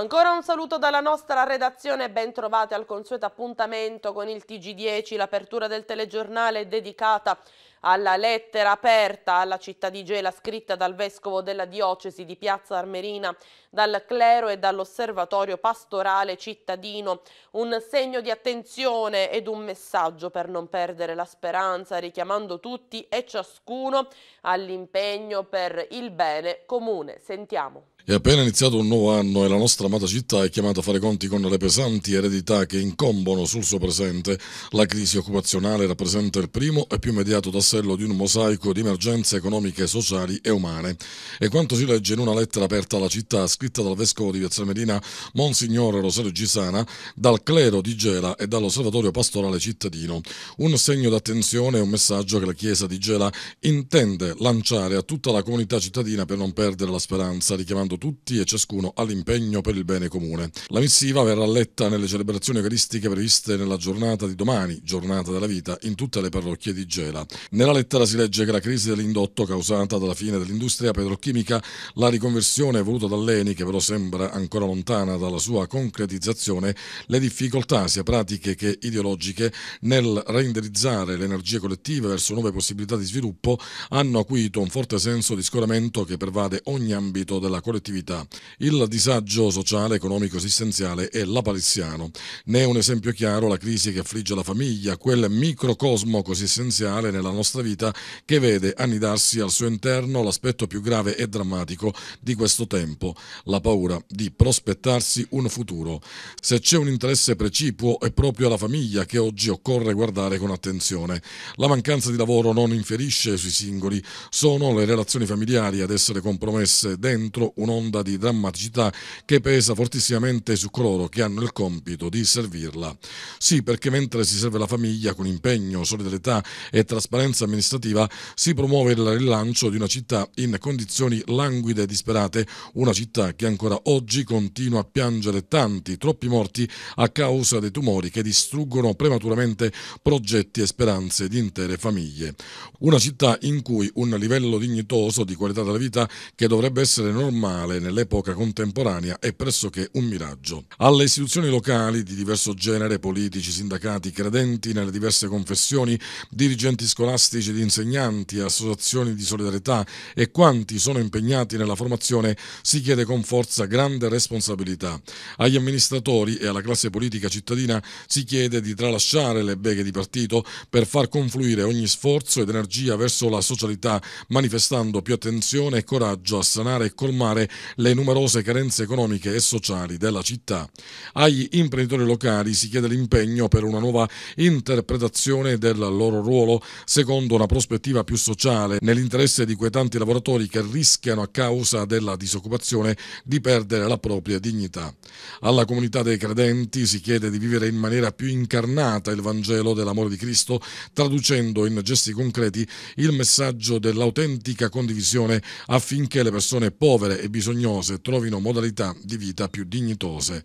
Ancora un saluto dalla nostra redazione, ben trovate al consueto appuntamento con il TG10, l'apertura del telegiornale dedicata alla lettera aperta alla città di Gela scritta dal vescovo della diocesi di Piazza Armerina, dal clero e dall'osservatorio pastorale cittadino, un segno di attenzione ed un messaggio per non perdere la speranza, richiamando tutti e ciascuno all'impegno per il bene comune. Sentiamo. È appena iniziato un nuovo anno e la nostra amata città è chiamata a fare conti con le pesanti eredità che incombono sul suo presente. La crisi occupazionale rappresenta il primo e più immediato tassello tassello di un mosaico di emergenze economiche, sociali e umane. È quanto si legge in una lettera aperta alla città scritta dal vescovo di Piazza Medina, Monsignore Rosario Gisana, dal clero di Gela e dall'osservatorio pastorale cittadino. Un segno d'attenzione e un messaggio che la Chiesa di Gela intende lanciare a tutta la comunità cittadina per non perdere la speranza, richiamando tutti e ciascuno all'impegno per il bene comune. La missiva verrà letta nelle celebrazioni eucaristiche previste nella giornata di domani, giornata della vita, in tutte le parrocchie di Gela. Nella lettera si legge che la crisi dell'indotto causata dalla fine dell'industria petrochimica, la riconversione voluta dall'ENI, che però sembra ancora lontana dalla sua concretizzazione, le difficoltà sia pratiche che ideologiche nel reindirizzare le energie collettive verso nuove possibilità di sviluppo hanno acuito un forte senso di scoramento che pervade ogni ambito della collettività. Il disagio sociale, economico, esistenziale è lapalissiano. Ne è un esempio chiaro la crisi che affligge la famiglia, quel microcosmo così essenziale nella nostra nostra vita che vede annidarsi al suo interno l'aspetto più grave e drammatico di questo tempo, la paura di prospettarsi un futuro. Se c'è un interesse precipuo è proprio alla famiglia che oggi occorre guardare con attenzione. La mancanza di lavoro non inferisce sui singoli, sono le relazioni familiari ad essere compromesse dentro un'onda di drammaticità che pesa fortissimamente su coloro che hanno il compito di servirla. Sì, perché mentre si serve la famiglia con impegno, solidarietà e trasparenza efficienza amministrativa si promuove il rilancio di una città in condizioni languide e disperate, una città che ancora oggi continua a piangere tanti, troppi morti a causa dei tumori che distruggono prematuramente progetti e speranze di intere famiglie. Una città in cui un livello dignitoso di qualità della vita che dovrebbe essere normale nell'epoca contemporanea è pressoché un miraggio. Alle istituzioni locali di diverso genere, politici, sindacati, credenti nelle diverse confessioni, dirigenti scolastici, scolastici, di insegnanti, associazioni di solidarietà e quanti sono impegnati nella formazione si chiede con forza grande responsabilità. Agli amministratori e alla classe politica cittadina si chiede di tralasciare le beghe di partito per far confluire ogni sforzo ed energia verso la socialità, manifestando più attenzione e coraggio a sanare e colmare le numerose carenze economiche e sociali della città. Agli imprenditori locali si chiede l'impegno per una nuova interpretazione del loro ruolo secondo mondo una prospettiva più sociale nell'interesse di quei tanti lavoratori che rischiano a causa della disoccupazione di perdere la propria dignità. Alla comunità dei credenti si chiede di vivere in maniera più incarnata il Vangelo dell'amore di Cristo, traducendo in gesti concreti il messaggio dell'autentica condivisione affinché le persone povere e bisognose trovino modalità di vita più dignitose.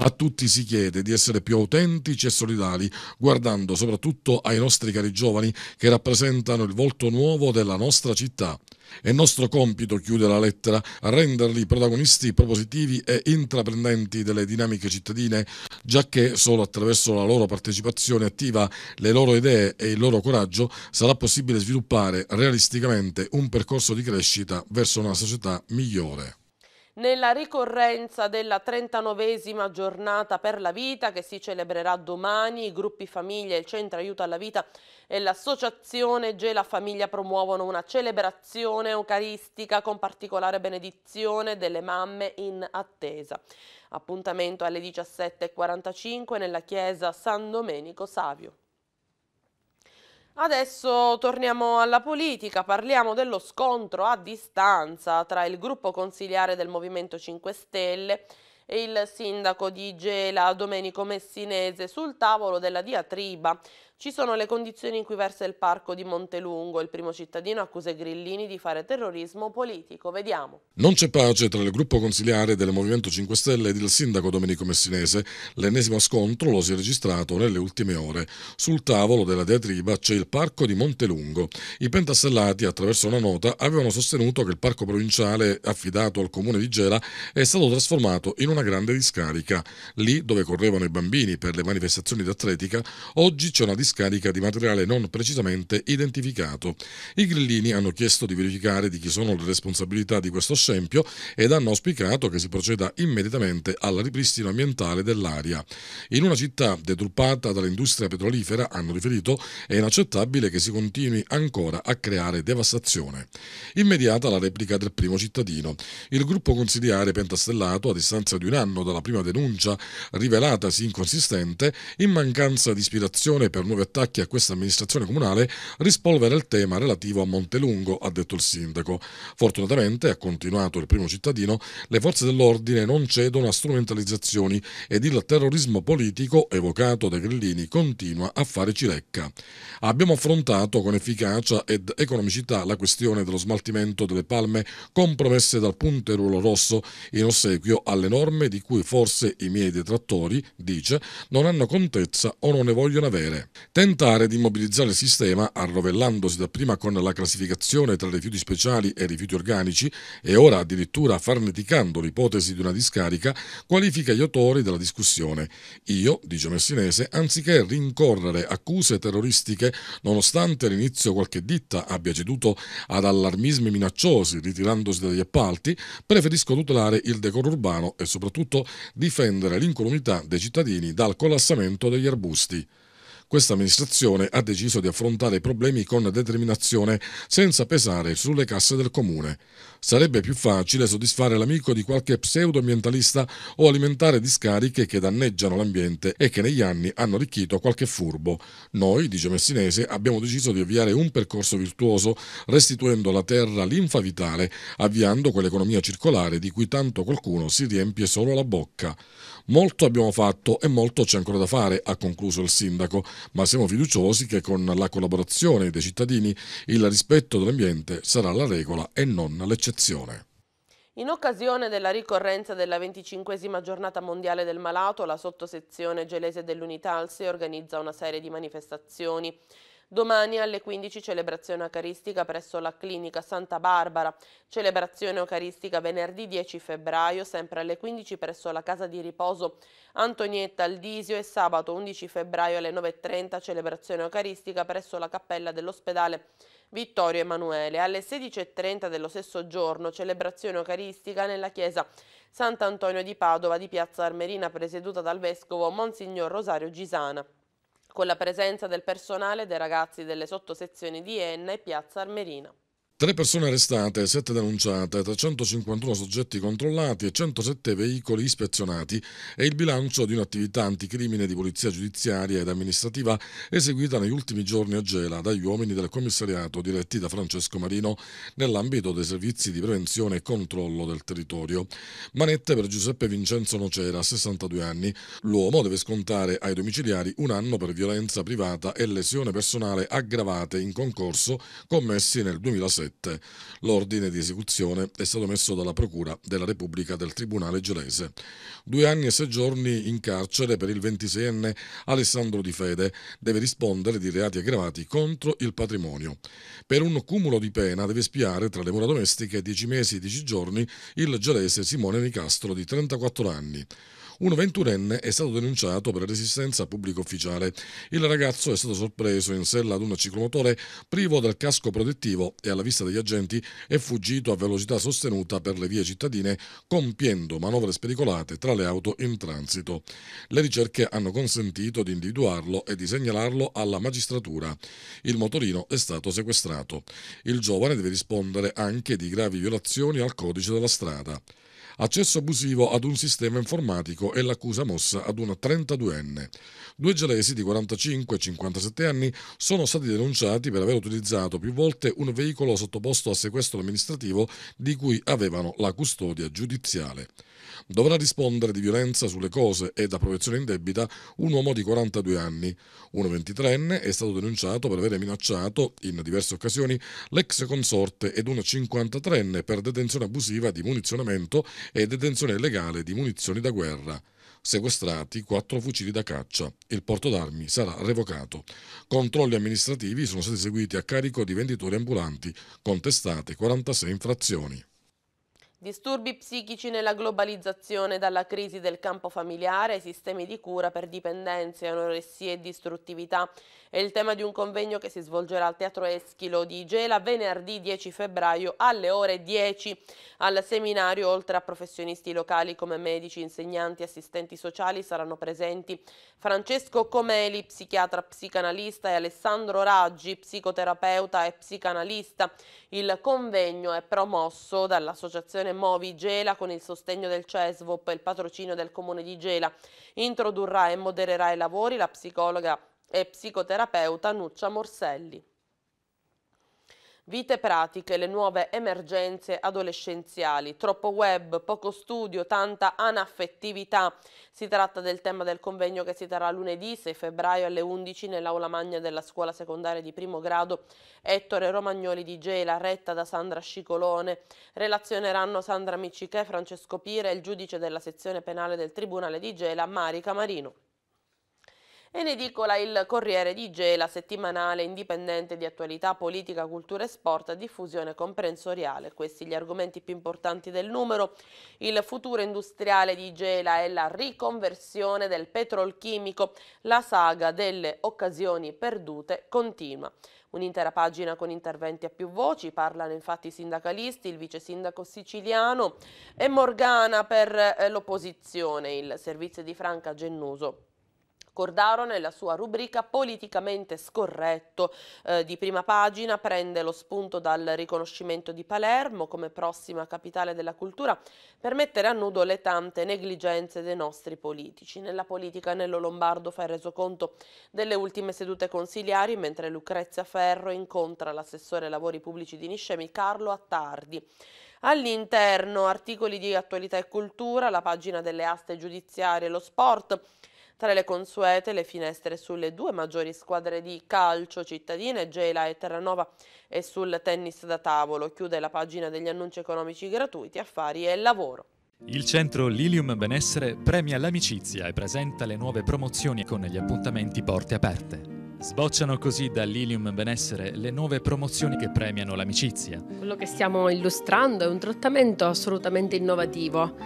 A tutti si chiede di essere più autentici e solidali, guardando soprattutto ai nostri cari giovani che rappresentano rappresentano il volto nuovo della nostra città. È nostro compito, chiude la lettera, renderli protagonisti propositivi e intraprendenti delle dinamiche cittadine, giacché solo attraverso la loro partecipazione attiva, le loro idee e il loro coraggio sarà possibile sviluppare realisticamente un percorso di crescita verso una società migliore nella ricorrenza della 39esima giornata per la vita che si celebrerà domani, i gruppi famiglia, il centro aiuto alla vita e l'associazione Gela Famiglia promuovono una celebrazione eucaristica con particolare benedizione delle mamme in attesa. Appuntamento alle 17.45 nella chiesa San Domenico Savio. Adesso torniamo alla politica, parliamo dello scontro a distanza tra il gruppo consigliare del Movimento 5 Stelle e il sindaco di Gela, Domenico Messinese, sul tavolo della diatriba ci sono le condizioni in cui versa il parco di Montelungo. Il primo cittadino accusa i grillini di fare terrorismo politico. Vediamo. Non c'è pace tra il gruppo consiliare del Movimento 5 Stelle ed il sindaco Domenico Messinese. L'ennesimo scontro lo si è registrato nelle ultime ore. Sul tavolo della diatriba c'è il parco di Montelungo. I pentastellati, attraverso una nota, avevano sostenuto che il parco provinciale affidato al comune di Gela è stato trasformato in una grande discarica. Lì dove correvano i bambini per le manifestazioni di atletica, oggi c'è una discarica discarica di materiale non precisamente identificato. I grillini hanno chiesto di verificare di chi sono le responsabilità di questo scempio ed hanno auspicato che si proceda immediatamente al ripristino ambientale dell'area. In una città deturpata dall'industria petrolifera, hanno riferito, è inaccettabile che si continui ancora a creare devastazione. Immediata la replica del primo cittadino. Il gruppo consigliare pentastellato, a distanza di un anno dalla prima denuncia rivelatasi inconsistente, in mancanza di ispirazione per nuove che attacchi a questa amministrazione comunale rispolvere il tema relativo a Montelungo, ha detto il sindaco. Fortunatamente, ha continuato il primo cittadino, le forze dell'ordine non cedono a strumentalizzazioni ed il terrorismo politico evocato dai Grillini continua a fare cilecca. Abbiamo affrontato con efficacia ed economicità la questione dello smaltimento delle palme compromesse dal punteruolo rosso in ossequio alle norme di cui forse i miei detrattori, dice, non hanno contezza o non ne vogliono avere tentare di mobilizzare il sistema arrovellandosi dapprima con la classificazione tra rifiuti speciali e rifiuti organici e ora addirittura farneticando l'ipotesi di una discarica, qualifica gli autori della discussione. Io, dice Messinese, anziché rincorrere accuse terroristiche, nonostante all'inizio qualche ditta abbia ceduto ad allarmismi minacciosi ritirandosi dagli appalti, preferisco tutelare il decoro urbano e soprattutto difendere l'incolumità dei cittadini dal collassamento degli arbusti questa amministrazione ha deciso di affrontare i problemi con determinazione senza pesare sulle casse del comune. Sarebbe più facile soddisfare l'amico di qualche pseudoambientalista o alimentare discariche che danneggiano l'ambiente e che negli anni hanno arricchito qualche furbo. Noi, dice Messinese, abbiamo deciso di avviare un percorso virtuoso restituendo alla terra l'infa vitale, avviando quell'economia circolare di cui tanto qualcuno si riempie solo la bocca. Molto abbiamo fatto e molto c'è ancora da fare, ha concluso il sindaco, ma siamo fiduciosi che con la collaborazione dei cittadini il rispetto dell'ambiente sarà la regola e non l'eccezione. In occasione della ricorrenza della 25 giornata mondiale del malato, la sottosezione gelese dell'Unitalse organizza una serie di manifestazioni. Domani alle 15 celebrazione eucaristica presso la clinica Santa Barbara, celebrazione eucaristica venerdì 10 febbraio sempre alle 15 presso la casa di riposo Antonietta Aldisio e sabato 11 febbraio alle 9.30 celebrazione eucaristica presso la cappella dell'ospedale Vittorio Emanuele. Alle 16.30 dello stesso giorno celebrazione eucaristica nella chiesa Sant'Antonio di Padova di Piazza Armerina presieduta dal vescovo Monsignor Rosario Gisana con la presenza del personale dei ragazzi delle sottosezioni di Enna e Piazza Armerina. Tre persone arrestate, sette denunciate, 351 soggetti controllati e 107 veicoli ispezionati è il bilancio di un'attività anticrimine di polizia giudiziaria ed amministrativa eseguita negli ultimi giorni a Gela dagli uomini del commissariato diretti da Francesco Marino nell'ambito dei servizi di prevenzione e controllo del territorio. Manette per Giuseppe Vincenzo Nocera, 62 anni. L'uomo deve scontare ai domiciliari un anno per violenza privata e lesione personale aggravate in concorso commessi nel 2006 7. L'ordine di esecuzione è stato messo dalla Procura della Repubblica del Tribunale gelese. Due anni e sei giorni in carcere per il 26enne Alessandro Di Fede deve rispondere di reati aggravati contro il patrimonio. Per un cumulo di pena deve spiare tra le mura domestiche 10 mesi e 10 giorni il gelese Simone Nicastro di 34 anni un ventunenne è stato denunciato per resistenza a pubblico ufficiale. Il ragazzo è stato sorpreso in sella ad un ciclomotore privo del casco protettivo e alla vista degli agenti è fuggito a velocità sostenuta per le vie cittadine compiendo manovre spericolate tra le auto in transito. Le ricerche hanno consentito di individuarlo e di segnalarlo alla magistratura. Il motorino è stato sequestrato. Il giovane deve rispondere anche di gravi violazioni al codice della strada accesso abusivo ad un sistema informatico e l'accusa mossa ad una 32enne. Due gelesi di 45 e 57 anni sono stati denunciati per aver utilizzato più volte un veicolo sottoposto a sequestro amministrativo di cui avevano la custodia giudiziale dovrà rispondere di violenza sulle cose e ed appropriazione indebita un uomo di 42 anni. Un 23enne è stato denunciato per avere minacciato in diverse occasioni l'ex consorte ed un 53enne per detenzione abusiva di munizionamento e detenzione illegale di munizioni da guerra sequestrati quattro fucili da caccia. Il porto d'armi sarà revocato. Controlli amministrativi sono stati eseguiti a carico di venditori ambulanti, contestate 46 infrazioni. Disturbi psichici nella globalizzazione dalla crisi del campo familiare ai sistemi di cura per dipendenze, anoressie e distruttività è il tema di un convegno che si svolgerà al Teatro Eschilo di Gela venerdì 10 febbraio alle ore 10 al seminario oltre a professionisti locali come medici, insegnanti, assistenti sociali saranno presenti Francesco Comeli, psichiatra psicanalista e Alessandro Raggi, psicoterapeuta e psicanalista. Il convegno è promosso dall'Associazione Fondazione Movi Gela con il sostegno del CESVOP e il patrocinio del Comune di Gela. Introdurrà e modererà i lavori la psicologa e psicoterapeuta Nuccia Morselli. Vite pratiche, le nuove emergenze adolescenziali, troppo web, poco studio, tanta anaffettività. Si tratta del tema del convegno che si terrà lunedì 6 febbraio alle 11 nell'aula magna della scuola secondaria di primo grado Ettore Romagnoli di Gela, retta da Sandra Scicolone. Relazioneranno Sandra Miccichè, Francesco Pira e il giudice della sezione penale del Tribunale di Gela, Marica Marino in edicola il Corriere di Gela, settimanale indipendente di attualità politica, cultura e sport a diffusione comprensoriale. Questi gli argomenti più importanti del numero. Il futuro industriale di Gela e la riconversione del petrolchimico. La saga delle occasioni perdute continua. Un'intera pagina con interventi a più voci, parlano infatti i sindacalisti, il vice sindaco siciliano e Morgana per eh, l'opposizione, il servizio di Franca Gennuso. Cordaro nella sua rubrica Politicamente scorretto eh, di prima pagina prende lo spunto dal riconoscimento di Palermo come prossima capitale della cultura per mettere a nudo le tante negligenze dei nostri politici. Nella politica Nello Lombardo fa il resoconto delle ultime sedute consiliari mentre Lucrezia Ferro incontra l'assessore lavori pubblici di Niscemi Carlo Attardi. All'interno articoli di attualità e cultura, la pagina delle aste giudiziarie, e lo sport, tra le consuete, le finestre sulle due maggiori squadre di calcio cittadine, Gela e Terranova, e sul tennis da tavolo. Chiude la pagina degli annunci economici gratuiti, affari e lavoro. Il centro Lilium Benessere premia l'amicizia e presenta le nuove promozioni con gli appuntamenti porte aperte. Sbocciano così da Lilium Benessere le nuove promozioni che premiano l'amicizia. Quello che stiamo illustrando è un trattamento assolutamente innovativo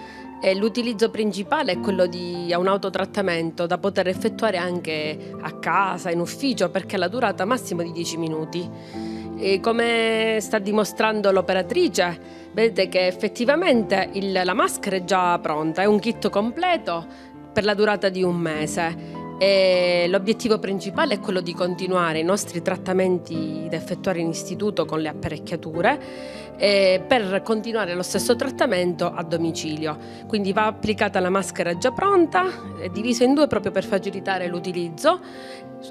l'utilizzo principale è quello di un autotrattamento da poter effettuare anche a casa, in ufficio, perché ha la durata massima di 10 minuti. E come sta dimostrando l'operatrice, vedete che effettivamente il, la maschera è già pronta, è un kit completo per la durata di un mese e l'obiettivo principale è quello di continuare i nostri trattamenti da effettuare in istituto con le apparecchiature eh, per continuare lo stesso trattamento a domicilio. Quindi va applicata la maschera già pronta, eh, divisa in due proprio per facilitare l'utilizzo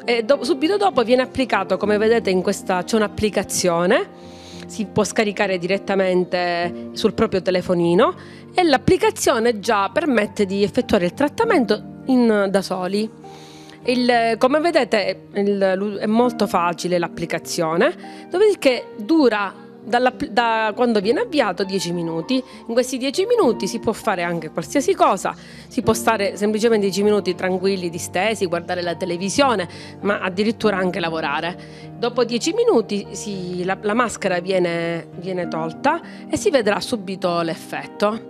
e do- subito dopo viene applicato, come vedete in questa c'è un'applicazione si può scaricare direttamente sul proprio telefonino e l'applicazione già permette di effettuare il trattamento in, da soli. Il, come vedete il, è molto facile l'applicazione, dopodiché dura dalla, da quando viene avviato 10 minuti. In questi 10 minuti si può fare anche qualsiasi cosa, si può stare semplicemente 10 minuti tranquilli, distesi, guardare la televisione, ma addirittura anche lavorare. Dopo 10 minuti si, la, la, maschera viene, viene tolta e si vedrà subito l'effetto.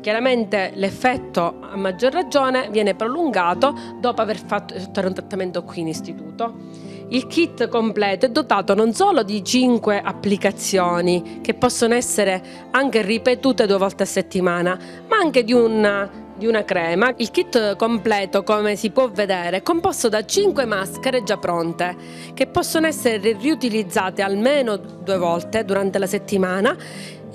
Chiaramente l'effetto a maggior ragione viene prolungato dopo aver fatto un trattamento qui in istituto. Il kit completo è dotato non solo di 5 applicazioni che possono essere anche ripetute due volte a settimana, ma anche di una di una crema. Il kit completo, come si può vedere, è composto da 5 maschere già pronte, che possono essere riutilizzate almeno due volte durante la settimana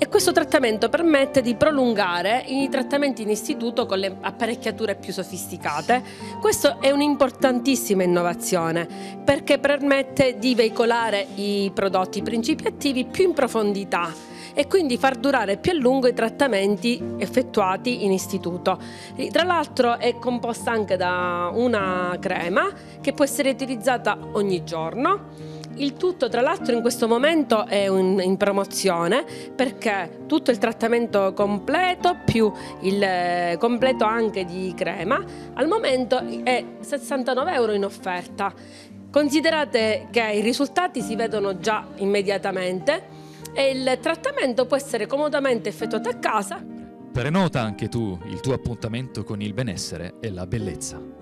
e questo trattamento permette di prolungare i trattamenti in istituto con le apparecchiature più sofisticate. Questa è un'importantissima innovazione perché permette di veicolare i prodotti, i principi attivi più in profondità e quindi far durare più a lungo i trattamenti effettuati in istituto. Tra l'altro è composta anche da una crema che può essere utilizzata ogni giorno il tutto tra l'altro in questo momento è un, in promozione perché tutto il trattamento completo più il eh, completo anche di crema al momento è 69 euro in offerta. Considerate che i risultati si vedono già immediatamente e il trattamento può essere comodamente effettuato a casa. Prenota anche tu il tuo appuntamento con il benessere e la bellezza.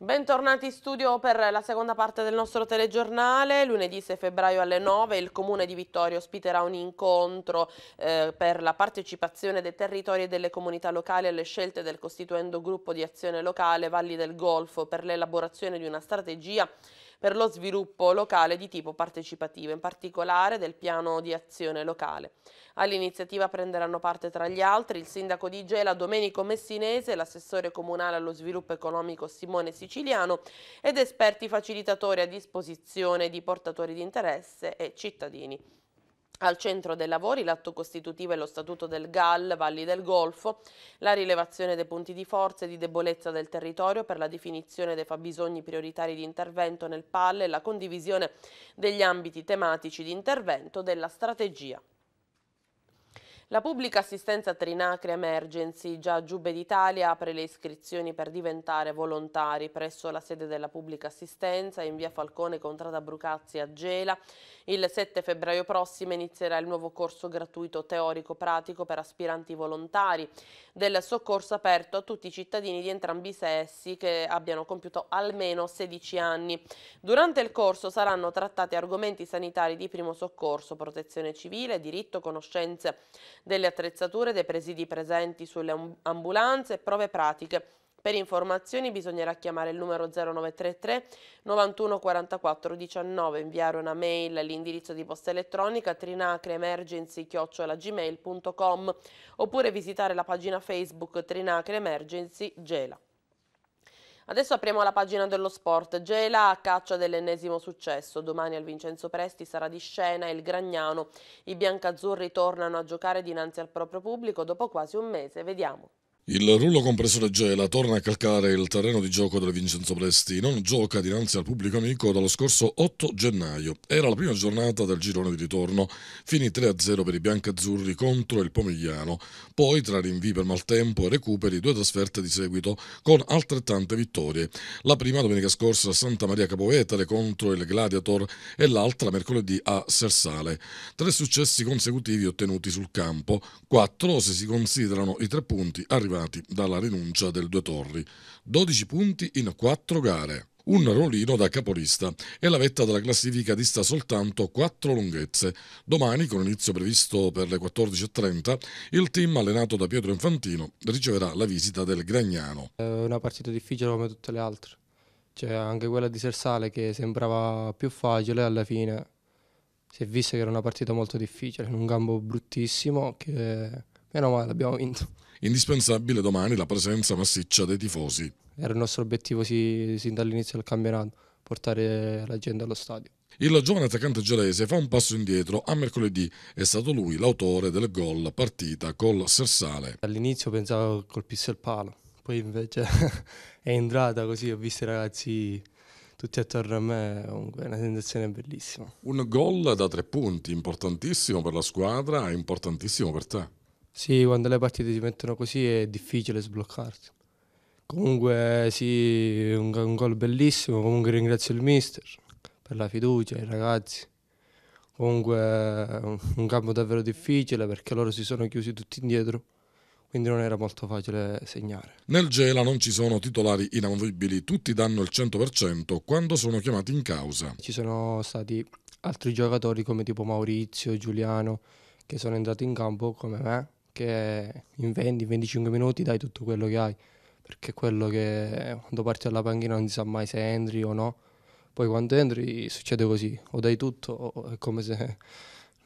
Bentornati in studio per la seconda parte del nostro telegiornale. Lunedì 6 febbraio alle 9 il Comune di Vittorio ospiterà un incontro eh, per la partecipazione dei territori e delle comunità locali alle scelte del costituendo gruppo di azione locale Valli del Golfo per l'elaborazione di una strategia per lo sviluppo locale di tipo partecipativo, in particolare del piano di azione locale. All'iniziativa prenderanno parte tra gli altri il sindaco di Gela Domenico Messinese, l'assessore comunale allo sviluppo economico Simone Siciliano ed esperti facilitatori a disposizione di portatori di interesse e cittadini al centro dei lavori l'atto costitutivo e lo statuto del GAL, Valli del Golfo, la rilevazione dei punti di forza e di debolezza del territorio per la definizione dei fabbisogni prioritari di intervento nel PAL e la condivisione degli ambiti tematici di intervento della strategia. La pubblica assistenza Trinacre Emergency, già Giube d'Italia, apre le iscrizioni per diventare volontari presso la sede della pubblica assistenza in via Falcone Contrada Brucazzi a Gela. Il 7 febbraio prossimo inizierà il nuovo corso gratuito teorico-pratico per aspiranti volontari del soccorso aperto a tutti i cittadini di entrambi i sessi che abbiano compiuto almeno 16 anni. Durante il corso saranno trattati argomenti sanitari di primo soccorso, protezione civile, diritto, conoscenze delle attrezzature dei presidi presenti sulle ambulanze e prove pratiche. Per informazioni bisognerà chiamare il numero 0933 91 44 19, inviare una mail all'indirizzo di posta elettronica trinacreemergency-gmail.com oppure visitare la pagina Facebook Trinacre Emergency Gela. Adesso apriamo la pagina dello sport. Gela a caccia dell'ennesimo successo. Domani al Vincenzo Presti sarà di scena il Gragnano. I biancazzurri tornano a giocare dinanzi al proprio pubblico dopo quasi un mese. Vediamo. Il rullo compressore Gela torna a calcare il terreno di gioco del Vincenzo Presti. Non gioca dinanzi al pubblico amico dallo scorso 8 gennaio. Era la prima giornata del girone di ritorno. Fini 3-0 per i biancazzurri contro il Pomigliano. Poi, tra rinvii per maltempo e recuperi, due trasferte di seguito con altrettante vittorie. La prima domenica scorsa a Santa Maria Capoetale contro il Gladiator e l'altra mercoledì a Sersale. Tre successi consecutivi ottenuti sul campo, quattro se si considerano i tre punti arrivati migliorati dalla rinuncia del Due Torri. 12 punti in 4 gare un rollino da capolista e la vetta della classifica dista soltanto 4 lunghezze. Domani, con inizio previsto per le 14.30, il team allenato da Pietro Infantino riceverà la visita del Gragnano. È una partita difficile come tutte le altre, cioè, anche quella di Sersale che sembrava più facile alla fine si è visto che era una partita molto difficile, in un campo bruttissimo che meno male l'abbiamo vinto indispensabile domani la presenza massiccia dei tifosi. Era il nostro obiettivo sì, sin dall'inizio del campionato, portare la gente allo stadio. Il giovane attaccante gelese fa un passo indietro a mercoledì, è stato lui l'autore del gol partita col Sersale. All'inizio pensavo colpisse il palo, poi invece è entrata così, ho visto i ragazzi tutti attorno a me, comunque è una sensazione bellissima. Un gol da tre punti, importantissimo per la squadra e importantissimo per te. Sì, quando le partite si mettono così è difficile sbloccarsi. Comunque sì, un, un gol bellissimo, comunque ringrazio il mister per la fiducia, i ragazzi. Comunque un campo davvero difficile perché loro si sono chiusi tutti indietro quindi non era molto facile segnare. Nel Gela non ci sono titolari inamovibili, tutti danno il 100% quando sono chiamati in causa. Ci sono stati altri giocatori come tipo Maurizio, Giuliano, che sono entrati in campo come me, perché in 20-25 minuti dai tutto quello che hai, perché quello che quando parti alla panchina non si sa mai se entri o no, poi quando entri succede così, o dai tutto o è come se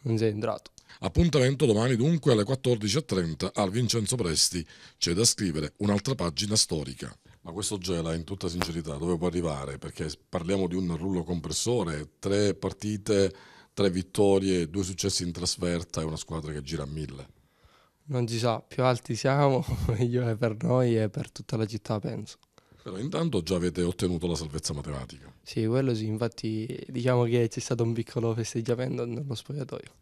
non sei entrato. Appuntamento domani dunque alle 14.30 al Vincenzo Presti, c'è da scrivere un'altra pagina storica. Ma questo gela, in tutta sincerità, dove può arrivare? Perché parliamo di un rullo compressore, tre partite, tre vittorie, due successi in trasferta e una squadra che gira a mille. Non si sa, più alti siamo, meglio è per noi e per tutta la città, penso. Però intanto già avete ottenuto la salvezza matematica. Sì, quello sì, infatti diciamo che c'è stato un piccolo festeggiamento nello spogliatoio.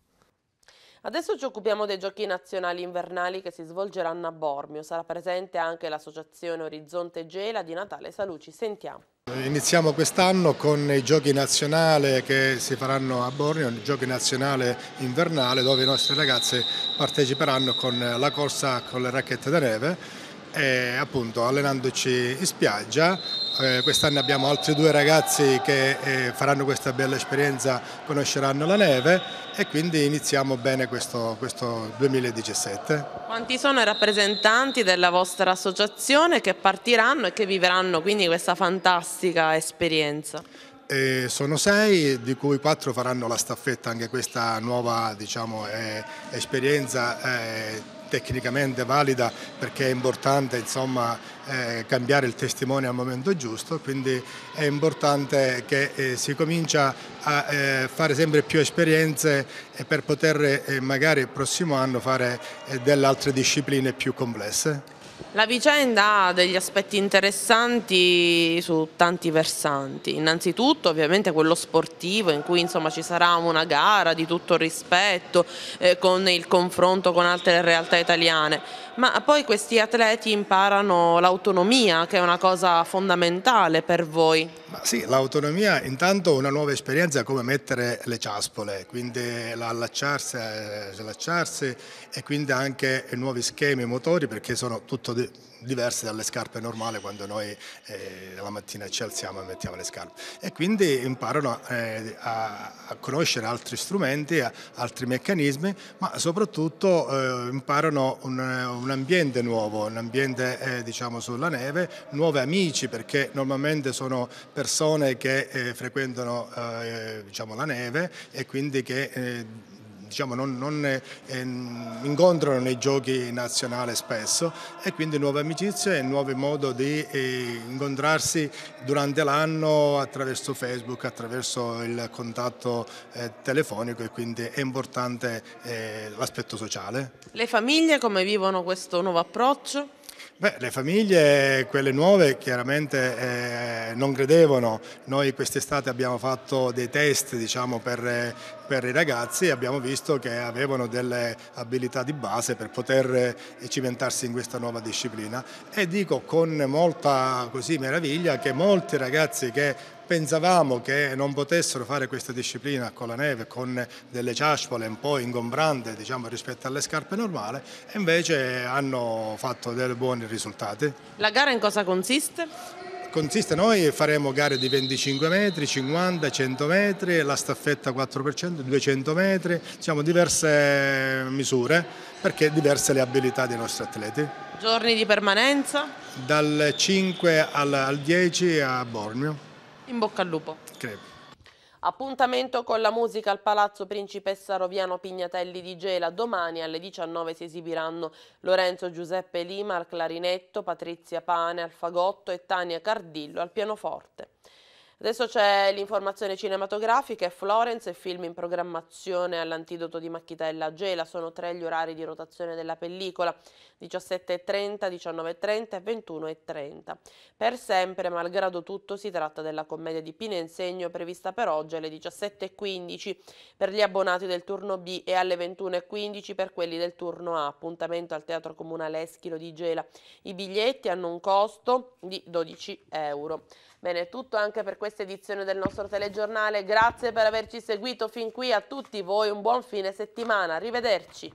Adesso ci occupiamo dei giochi nazionali invernali che si svolgeranno a Bormio. Sarà presente anche l'associazione Orizzonte Gela di Natale Saluci. Sentiamo. Iniziamo quest'anno con i giochi nazionali che si faranno a Borneo, i giochi nazionali invernale dove i nostri ragazzi parteciperanno con la corsa con le racchette da neve e appunto allenandoci in spiaggia. Eh, quest'anno abbiamo altri due ragazzi che eh, faranno questa bella esperienza, conosceranno la neve e quindi iniziamo bene questo, questo 2017. Quanti sono i rappresentanti della vostra associazione che partiranno e che vivranno quindi questa fantastica esperienza? Eh, sono sei, di cui quattro faranno la staffetta, anche questa nuova diciamo, eh, esperienza eh, tecnicamente valida perché è importante insomma, eh, cambiare il testimone al momento giusto, quindi è importante che eh, si comincia a eh, fare sempre più esperienze per poter eh, magari il prossimo anno fare eh, delle altre discipline più complesse. La vicenda ha degli aspetti interessanti su tanti versanti, innanzitutto ovviamente quello sportivo in cui insomma, ci sarà una gara di tutto rispetto eh, con il confronto con altre realtà italiane, ma poi questi atleti imparano l'autonomia, che è una cosa fondamentale per voi. Ma sì, l'autonomia intanto una nuova esperienza è come mettere le ciaspole, quindi allacciarsi, eh, slacciarsi e quindi anche nuovi schemi motori perché sono tutto di, diverse dalle scarpe normali quando noi eh, la mattina ci alziamo e mettiamo le scarpe e quindi imparano eh, a, a, conoscere altri strumenti, a, altri meccanismi ma soprattutto eh, imparano un, un un ambiente nuovo, un ambiente eh, diciamo sulla neve, nuovi amici perché normalmente sono persone che eh, frequentano eh, diciamo, la neve e quindi che eh, diciamo, non, non eh, ehm, incontrano nei giochi nazionali spesso e quindi nuove amicizie e nuovi modi di eh, incontrarsi durante l'anno attraverso Facebook, attraverso il contatto eh, telefonico e quindi è importante l'aspetto sociale. Le famiglie come vivono questo nuovo approccio? Beh, le famiglie, quelle nuove, chiaramente eh, non credevano. Noi quest'estate abbiamo fatto dei test diciamo, per, per, i ragazzi e abbiamo visto che avevano delle abilità di base per poter eh, cimentarsi in questa nuova disciplina. E dico con molta così, meraviglia che molti ragazzi che Pensavamo che non potessero fare questa disciplina con la neve, con delle ciaspole un po' ingombrante diciamo, rispetto alle scarpe normali, invece hanno fatto dei buoni risultati. La gara in cosa consiste? consiste noi faremo gare di 25 metri, 50, 100 metri, la staffetta 4%, 200 metri, diciamo diverse misure perché diverse le abilità dei nostri atleti. Giorni di permanenza? Dal 5 al 10 a Bormio in bocca al lupo. Credo. Appuntamento con la musica al Palazzo Principessa Roviano Pignatelli di Gela. Domani alle 19 si esibiranno Lorenzo Giuseppe Lima al clarinetto, Patrizia Pane al fagotto e Tania Cardillo al pianoforte. Adesso c'è l'informazione cinematografica e Florence e film in programmazione all'antidoto di Macchitella Gela. Sono tre gli orari di rotazione della pellicola, 17.30, 19.30 e 21.30. Per sempre, malgrado tutto, si tratta della commedia di Pino Insegno prevista per oggi alle 17.15 per gli abbonati del turno B e alle 21.15 per quelli del turno A. Appuntamento al Teatro Comunale Eschilo di Gela. I biglietti hanno un costo di 12 euro. Bene, è tutto anche per questa edizione del nostro telegiornale. Grazie per averci seguito fin qui. A tutti voi un buon fine settimana. Arrivederci.